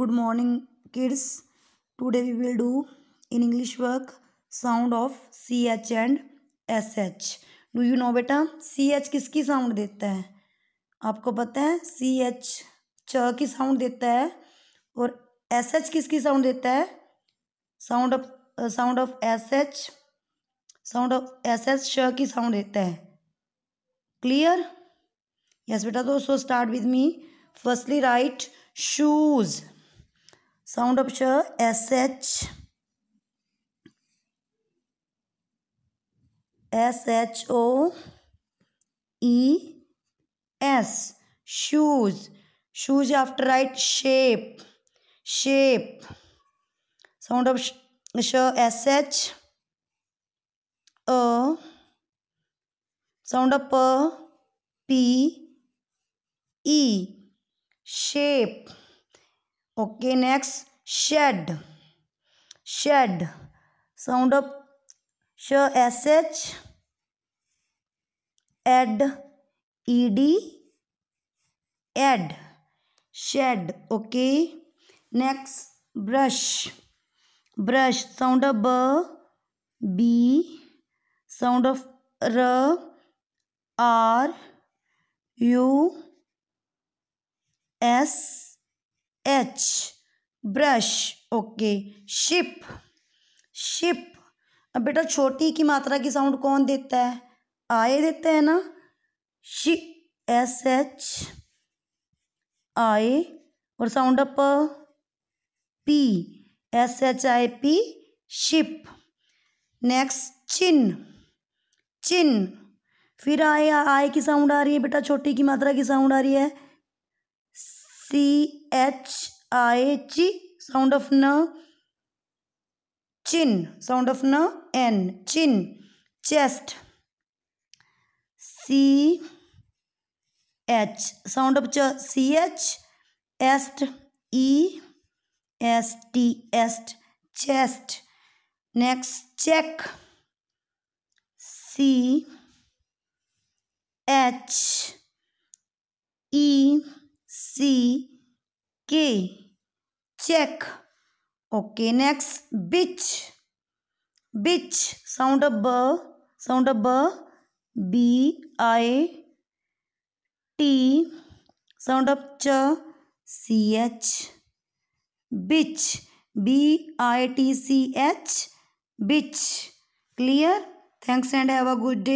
good morning kids today we will do in english work sound of ch and sh do you know beta ch किसकी sound देता है आपको पता है ch च की sound देता है और sh किसकी sound देता है sound of uh, sound of sh sound of sh श की sound देता है clear yes beta तो so start with me firstly write shoes sound of sh sh s h o e s shoes shoes after right shape shape sound of sh, sh s h a sound of p e shape okay next shed shed sound of श S H ed E D ed shed okay next brush brush sound of ब B sound of र R U S H brush okay ship ship अब बेटा छोटी की मात्रा की sound कौन देता है आए देते हैं ना शि एस एच आए और sound up P S H I P ship next chin chin फिर आए आए की साउंड आ रही है बेटा छोटी की मात्रा की साउंड आ रही है C H I H sound of N. Chin sound of N. N chin chest. C H sound of ch C H est E S T est chest. Next check. C H C के check okay next bitch bitch sound of ब sound of ब B I T sound of च C H bitch B I T C H bitch clear thanks and have a good day